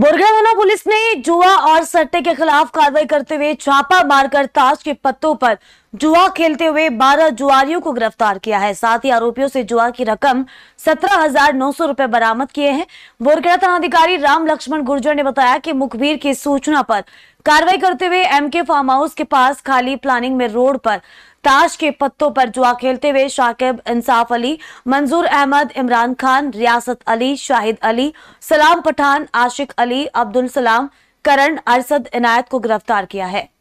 बोरगढ़ police ने जुआ और सट्टे के खिलाफ कार्रवाई करते हुए छापा मारकर ताश के पत्तों पर जुआ खेलते हुए 12 जुआरियों को गिरफ्तार किया है साथ ही आरोपियों से जुआ की रकम सत्रह हजार नौ सौ रूपए बरामद किए हैं थाना अधिकारी राम लक्ष्मण गुर्जर ने बताया कि मुखबिर की सूचना पर कार्रवाई करते हुए एमके फार्म हाउस के पास खाली प्लानिंग में रोड पर ताश के पत्तों पर जुआ खेलते हुए शाकिब इंसाफ अली मंजूर अहमद इमरान खान रियासत अली शाहिद अली सलाम पठान आशिक अली अब्दुल सलाम करण अरसद इनायत को गिरफ्तार किया है